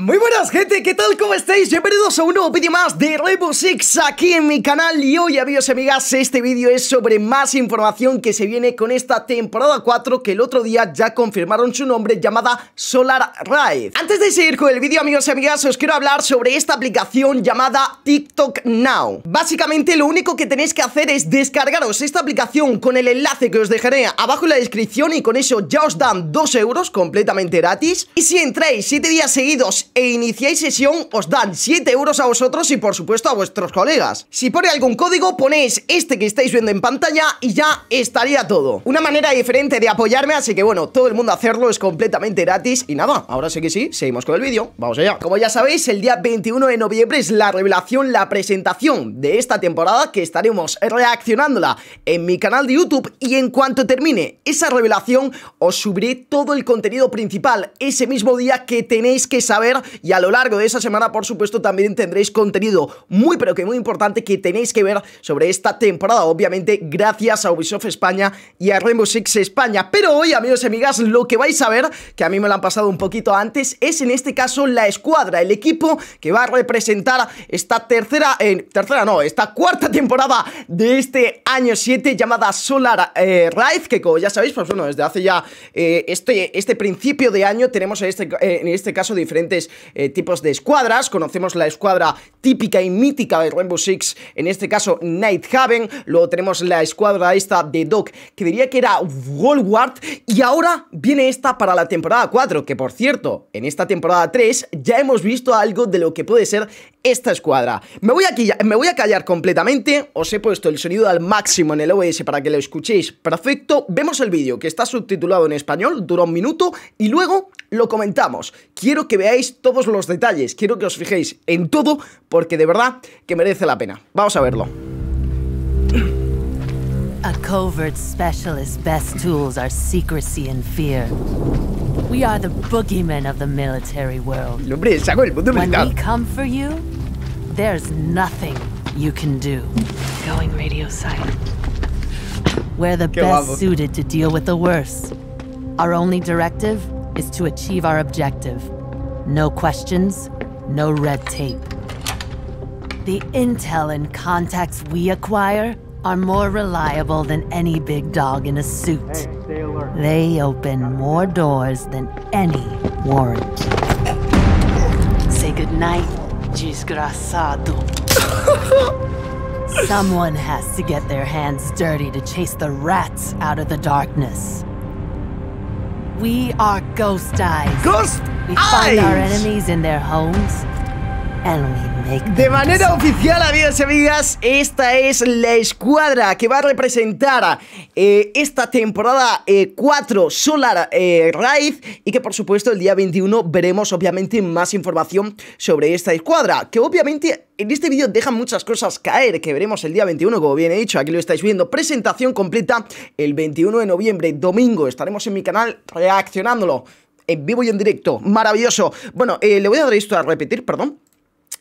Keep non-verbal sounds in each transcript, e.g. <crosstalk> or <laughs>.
Muy buenas gente, ¿qué tal? ¿Cómo estáis? Bienvenidos a un nuevo vídeo más de Rainbow Six aquí en mi canal Y hoy amigos y amigas, este vídeo es sobre más información que se viene con esta temporada 4 Que el otro día ya confirmaron su nombre llamada Solar Ride Antes de seguir con el vídeo amigos y amigas, os quiero hablar sobre esta aplicación llamada TikTok Now Básicamente lo único que tenéis que hacer es descargaros esta aplicación con el enlace que os dejaré abajo en la descripción Y con eso ya os dan 2 euros completamente gratis Y si entráis 7 días seguidos e iniciáis sesión, os dan 7 euros a vosotros y por supuesto a vuestros colegas. Si pone algún código, ponéis este que estáis viendo en pantalla y ya estaría todo. Una manera diferente de apoyarme, así que bueno, todo el mundo hacerlo es completamente gratis. Y nada, ahora sí que sí, seguimos con el vídeo. Vamos allá. Como ya sabéis, el día 21 de noviembre es la revelación, la presentación de esta temporada que estaremos reaccionándola en mi canal de YouTube y en cuanto termine esa revelación os subiré todo el contenido principal ese mismo día que tenéis que saber y a lo largo de esa semana, por supuesto, también tendréis contenido muy pero que muy importante que tenéis que ver sobre esta temporada, obviamente gracias a Ubisoft España y a Rainbow Six España. Pero hoy, amigos y amigas, lo que vais a ver, que a mí me lo han pasado un poquito antes, es en este caso la escuadra, el equipo que va a representar esta tercera, eh, tercera no, esta cuarta temporada de este año 7 llamada Solar eh, Rise, que como ya sabéis, pues bueno, desde hace ya eh, este, este principio de año tenemos en este, en este caso diferentes eh, tipos de escuadras. Conocemos la escuadra típica y mítica de Rainbow Six, en este caso Haven Luego tenemos la escuadra esta de Doc, que diría que era World Y ahora viene esta para la temporada 4, que por cierto, en esta temporada 3 ya hemos visto algo de lo que puede ser esta escuadra. Me voy a, me voy a callar completamente, os he puesto el sonido al máximo en el OBS para que lo escuchéis perfecto. Vemos el vídeo que está subtitulado en español, dura un minuto, y luego lo comentamos quiero que veáis todos los detalles, quiero que os fijéis en todo porque de verdad que merece la pena. Vamos a verlo. A covert specialist's best tools are secrecy and fear. We are the boogeymen of the military world. hombre, saco el mundo militar. When we come for you, there's nothing you can do. Going radio silent. We're the Qué best guapo. suited to deal with the worst. Our only directive is to achieve our objective. No questions, no red tape. The intel and contacts we acquire are more reliable than any big dog in a suit. Hey, they open more doors than any warrant. Say goodnight, disgraçado. Someone has to get their hands dirty to chase the rats out of the darkness. We are ghost eyes. Ghost we eyes! We find our enemies in their homes De manera oficial, amigos y amigas, esta es la escuadra que va a representar eh, esta temporada 4 eh, Solar eh, Raid y que por supuesto el día 21 veremos obviamente más información sobre esta escuadra, que obviamente en este vídeo deja muchas cosas caer que veremos el día 21, como bien he dicho, aquí lo estáis viendo, presentación completa el 21 de noviembre, domingo, estaremos en mi canal reaccionándolo en vivo y en directo, maravilloso. Bueno, le voy a dar esto a repetir, perdón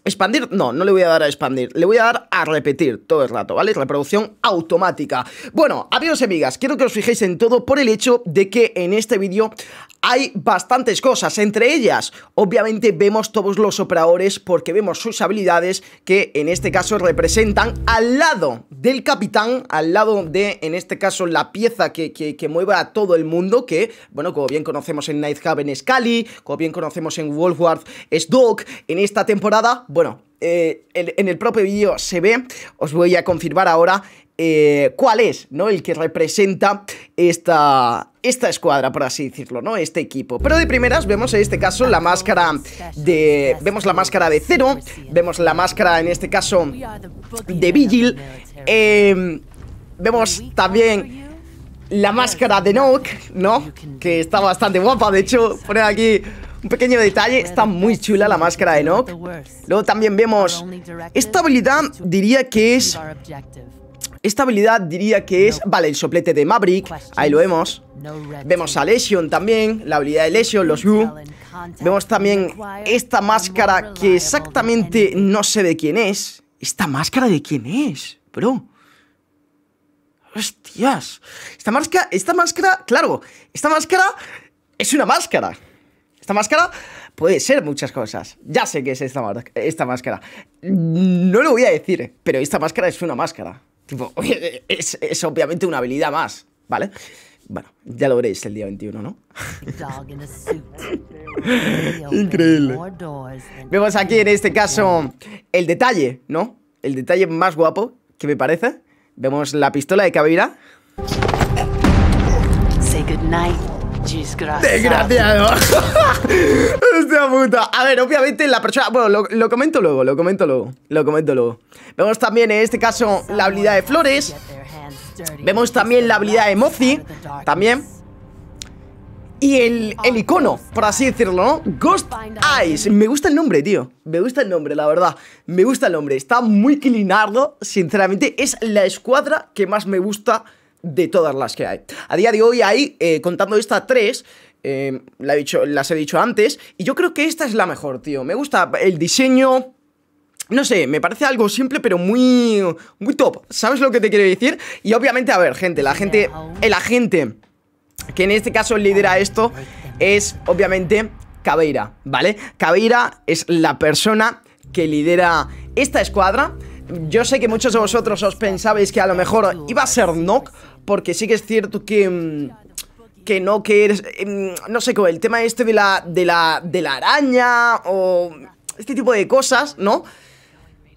Expandir, no, no le voy a dar a expandir, le voy a dar a repetir todo el rato, ¿vale? Reproducción automática. Bueno, amigos y amigas, quiero que os fijéis en todo por el hecho de que en este vídeo hay bastantes cosas, entre ellas, obviamente vemos todos los operadores porque vemos sus habilidades que en este caso representan al lado del capitán, al lado de, en este caso, la pieza que, que, mueve a todo el mundo, que, bueno, como bien conocemos en Nighthaven es Cali, como bien conocemos en Wolfward es Doc, en esta temporada, bueno, en, eh, en el propio vídeo se ve, os voy a confirmar ahora, eh, cuál es, ¿no? El que representa esta, esta escuadra, por así decirlo, ¿no? Este equipo. Pero de primeras vemos en este caso la máscara de... Vemos la máscara de Cero, vemos la máscara en este caso de Vigil, em, vemos también la máscara de Nook, ¿no? Que está bastante guapa, de hecho, poner aquí... Un pequeño detalle, está muy chula la máscara de Nook. Luego también vemos... Esta habilidad diría que es esta habilidad diría que es, vale, el soplete de Maverick, ahí lo vemos. Vemos a Lesion también, la habilidad de Lesion, los blue Vemos también esta máscara que exactamente no sé de quién es. ¿Esta máscara de quién es, bro? Hostias. Esta máscara, esta máscara, claro, esta máscara es una máscara. Esta máscara puede ser muchas cosas. Ya sé que es esta, esta máscara. No lo voy a decir, pero esta máscara es una máscara. Tipo, <laughs> es, obviamente una habilidad más, ¿vale? Bueno, ya lo veréis el día 21, ¿no? <laughs> Increíble. Vemos aquí en este caso el detalle, ¿no? El detalle más guapo que me parece. Vemos la pistola de good Say Desgraciado. <laughs> Hostia puta. A ver, obviamente la persona. Bueno, lo, comento luego, lo comento luego. Lo comento luego. Vemos también en este caso la habilidad de Flores. Vemos también la habilidad de Mozi. También. Y el, el icono, por así decirlo, ¿no? Ghost Eyes. Me gusta el nombre, tío. Me gusta el nombre, la verdad. Me gusta el nombre. Está muy clinardo, sinceramente. Es la escuadra que más me gusta de todas las que hay. A día de hoy hay, eh, contando estas tres, eh, la he dicho, las he dicho antes, y yo creo que esta es la mejor, tío. Me gusta el diseño, no sé, me parece algo simple pero muy muy top. ¿Sabes lo que te quiero decir? Y obviamente, a ver, gente, la gente el agente que en este caso lidera esto es obviamente Cabeira, ¿vale? Cabeira es la persona que lidera esta escuadra. Yo sé que muchos de vosotros os pensabais que a lo mejor iba a ser Nock, porque sí que es cierto que... Mm, que no, que em, no sé, con el tema este de la, de la, de la araña o este tipo de cosas, ¿no?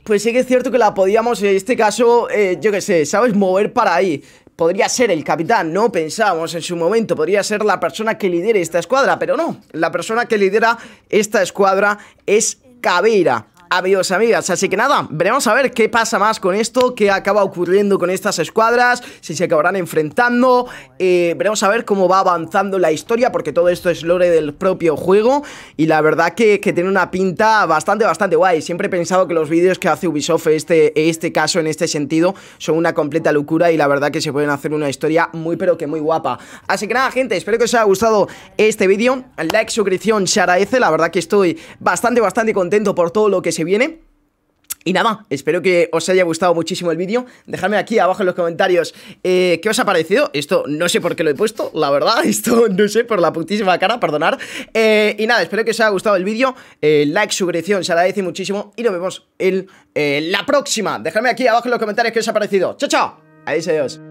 Pues sí que es cierto que la podíamos, en este caso, eh, yo qué sé, ¿sabes? Mover para ahí. Podría ser el capitán, ¿no? Pensábamos en su momento, podría ser la persona que lidere esta escuadra, pero no. La persona que lidera esta escuadra es Caveira amigos, amigas. Así que nada, veremos a ver qué pasa más con esto, qué acaba ocurriendo con estas escuadras, si se acabarán enfrentando. Eh, veremos a ver cómo va avanzando la historia, porque todo esto es lore del propio juego. Y la verdad que, tiene una pinta bastante, bastante guay. Siempre he pensado que los vídeos que hace Ubisoft este, este caso, en este sentido, son una completa locura y la verdad que se pueden hacer una historia muy, pero que muy guapa. Así que nada, gente, espero que os haya gustado este vídeo. Like, suscripción se agradece. La verdad que estoy bastante, bastante contento por todo lo que se viene. Y nada, espero que os haya gustado muchísimo el vídeo. Dejadme aquí abajo en los comentarios eh, qué os ha parecido. Esto no sé por qué lo he puesto, la verdad. <laughs> Esto no sé, por la putísima cara, perdonar. Eh, y nada, espero que os haya gustado el vídeo. Eh, like, suscripción, se agradece muchísimo. Y nos vemos en la próxima. Dejadme aquí abajo en los comentarios qué os ha parecido. ¡Chao, chao! Adiós, adiós.